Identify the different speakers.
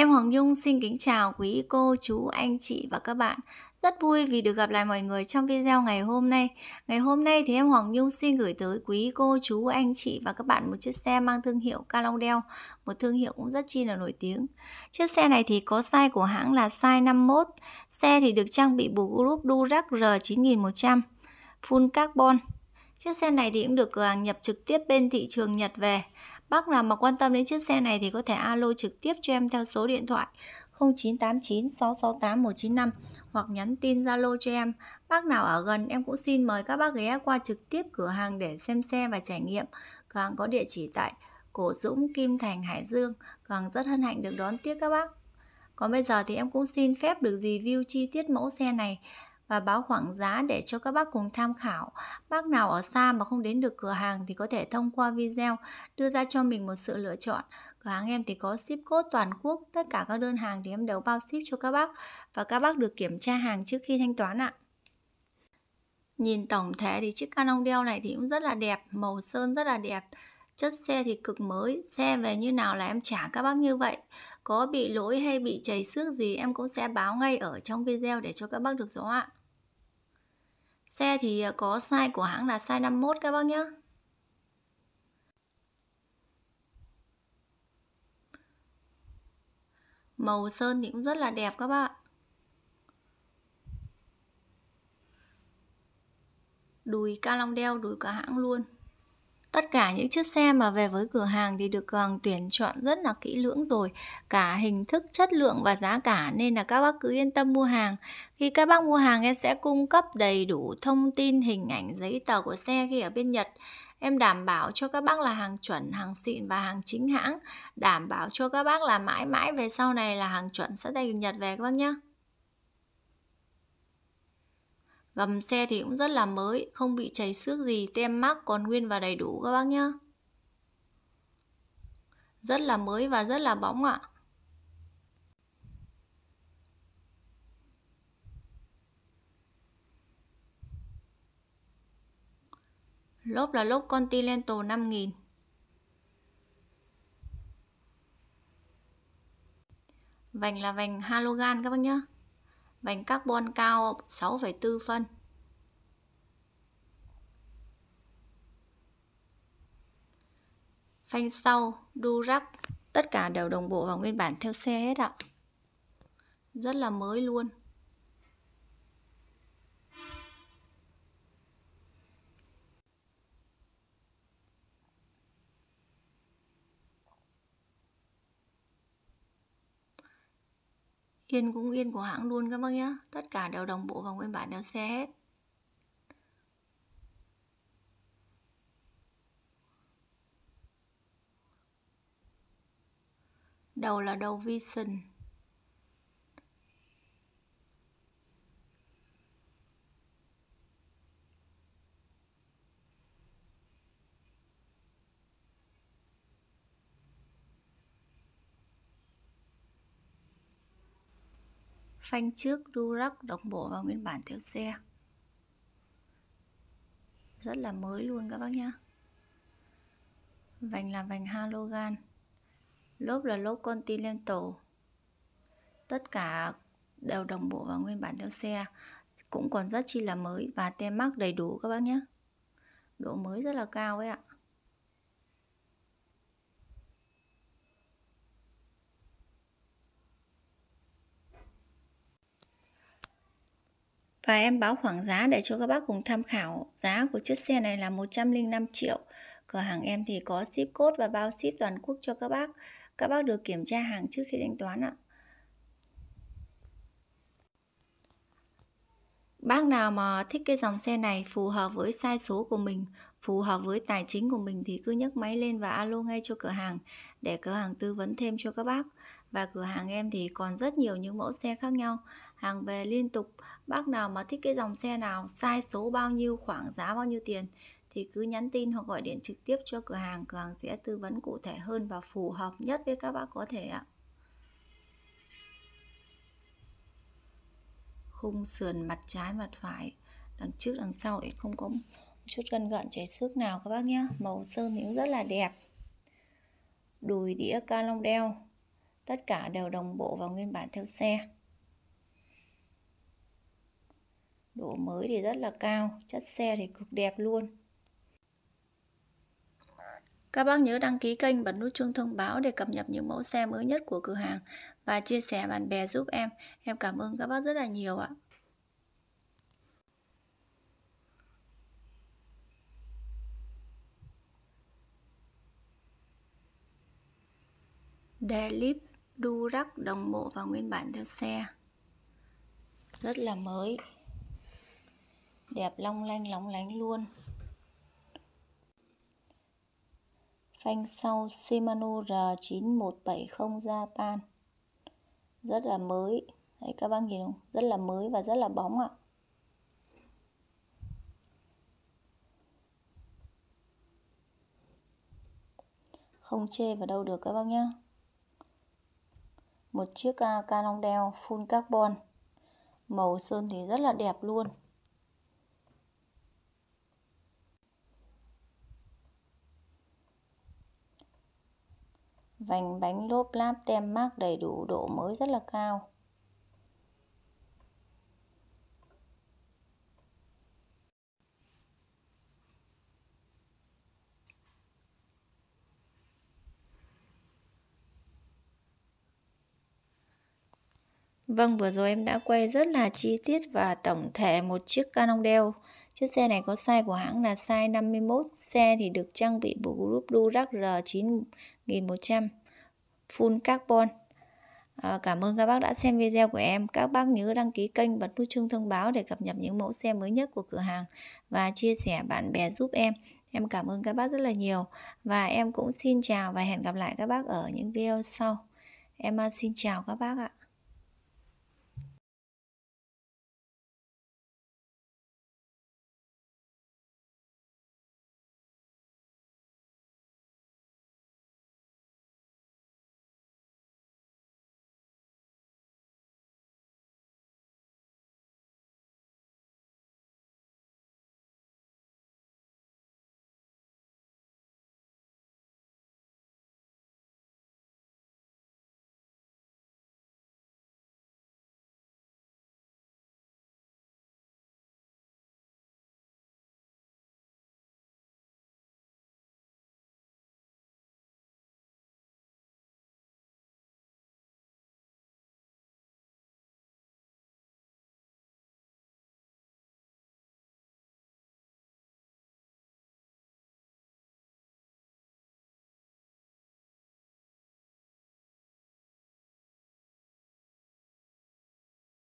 Speaker 1: Em Hoàng Nhung xin kính chào quý cô, chú, anh chị và các bạn. Rất vui vì được gặp lại mọi người trong video ngày hôm nay. Ngày hôm nay thì em Hoàng Nhung xin gửi tới quý cô, chú, anh chị và các bạn một chiếc xe mang thương hiệu Calondel, một thương hiệu cũng rất chi là nổi tiếng. Chiếc xe này thì có size của hãng là size 51, xe thì được trang bị bộ group Durac R9100, full carbon. Chiếc xe này thì cũng được cửa à, hàng nhập trực tiếp bên thị trường Nhật về Bác nào mà quan tâm đến chiếc xe này thì có thể alo trực tiếp cho em theo số điện thoại 0989 668 195 hoặc nhắn tin Zalo cho em. Bác nào ở gần em cũng xin mời các bác ghé qua trực tiếp cửa hàng để xem xe và trải nghiệm. Cửa hàng có địa chỉ tại Cổ Dũng, Kim Thành, Hải Dương. Cửa hàng rất hân hạnh được đón tiếp các bác. Còn bây giờ thì em cũng xin phép được review chi tiết mẫu xe này và báo khoảng giá để cho các bác cùng tham khảo. Bác nào ở xa mà không đến được cửa hàng thì có thể thông qua video đưa ra cho mình một sự lựa chọn. Cửa hàng em thì có ship code toàn quốc, tất cả các đơn hàng thì em đều bao ship cho các bác và các bác được kiểm tra hàng trước khi thanh toán ạ. Nhìn tổng thể thì chiếc Canon đeo này thì cũng rất là đẹp, màu sơn rất là đẹp chất xe thì cực mới xe về như nào là em trả các bác như vậy có bị lỗi hay bị chảy xước gì em cũng sẽ báo ngay ở trong video để cho các bác được rõ ạ Xe thì có size của hãng là size 51 các bác nhé. Màu sơn thì cũng rất là đẹp các bạn. Đùi ca long đeo, đùi cả hãng luôn. Tất cả những chiếc xe mà về với cửa hàng thì được cửa ờ, hàng tuyển chọn rất là kỹ lưỡng rồi, cả hình thức, chất lượng và giá cả nên là các bác cứ yên tâm mua hàng. Khi các bác mua hàng em sẽ cung cấp đầy đủ thông tin, hình ảnh, giấy tờ của xe khi ở bên Nhật. Em đảm bảo cho các bác là hàng chuẩn, hàng xịn và hàng chính hãng, đảm bảo cho các bác là mãi mãi về sau này là hàng chuẩn sẽ đầy Nhật về các bác nhé. Gầm xe thì cũng rất là mới, không bị cháy xước gì, tem mắc còn nguyên và đầy đủ các bác nhá. Rất là mới và rất là bóng ạ. Lốp là lốp Continental 5000. Vành là vành halogan các bác nhá. Bánh carbon cao 6,4 phân. Phanh sau, đu rắc, tất cả đều đồng bộ vào nguyên bản theo xe hết ạ. Rất là mới luôn. Yên cũng yên của hãng luôn các bác nhé Tất cả đều đồng bộ và nguyên bản theo xe hết Đầu là đầu Vision phanh trước đu rắc đồng bộ vào nguyên bản theo xe rất là mới luôn các bác nhá vành là vành halogan lốp là lốp continental tất cả đều đồng bộ vào nguyên bản theo xe cũng còn rất chi là mới và tem mắc đầy đủ các bác nhé độ mới rất là cao ấy ạ và em báo khoảng giá để cho các bác cùng tham khảo. Giá của chiếc xe này là 105 triệu. Cửa hàng em thì có ship code và bao ship toàn quốc cho các bác. Các bác được kiểm tra hàng trước khi thanh toán ạ. Bác nào mà thích cái dòng xe này phù hợp với size số của mình, phù hợp với tài chính của mình thì cứ nhấc máy lên và alo ngay cho cửa hàng để cửa hàng tư vấn thêm cho các bác. Và cửa hàng em thì còn rất nhiều những mẫu xe khác nhau Hàng về liên tục Bác nào mà thích cái dòng xe nào Size số bao nhiêu, khoảng giá bao nhiêu tiền Thì cứ nhắn tin hoặc gọi điện trực tiếp cho cửa hàng Cửa hàng sẽ tư vấn cụ thể hơn và phù hợp nhất với các bác có thể ạ Khung sườn mặt trái mặt phải Đằng trước đằng sau thì không có chút gân gợn cháy xước nào các bác nhé Màu sơn thì cũng rất là đẹp Đùi đĩa ca long đeo tất cả đều đồng bộ vào nguyên bản theo xe độ mới thì rất là cao chất xe thì cực đẹp luôn các bác nhớ đăng ký kênh bật nút chuông thông báo để cập nhật những mẫu xe mới nhất của cửa hàng và chia sẻ bạn bè giúp em. Em cảm ơn các bác rất là nhiều ạ. Delip đu rắc đồng bộ vào nguyên bản theo xe rất là mới đẹp long lanh lóng lánh luôn phanh sau Shimano R9170 Japan rất là mới đấy các bác nhìn không rất là mới và rất là bóng ạ không chê vào đâu được các bác nhé một chiếc à, Canon đeo full carbon màu sơn thì rất là đẹp luôn vành bánh lốp láp tem mác đầy đủ độ mới rất là cao Vâng, vừa rồi em đã quay rất là chi tiết và tổng thể một chiếc canon Cannondale. Chiếc xe này có size của hãng là size 51, xe thì được trang bị bộ group Durac R9100 full carbon. À, cảm ơn các bác đã xem video của em. Các bác nhớ đăng ký kênh, bật nút chuông thông báo để cập nhật những mẫu xe mới nhất của cửa hàng và chia sẻ bạn bè giúp em. Em cảm ơn các bác rất là nhiều và em cũng xin chào và hẹn gặp lại các bác ở những video sau. Em à, xin chào các bác ạ.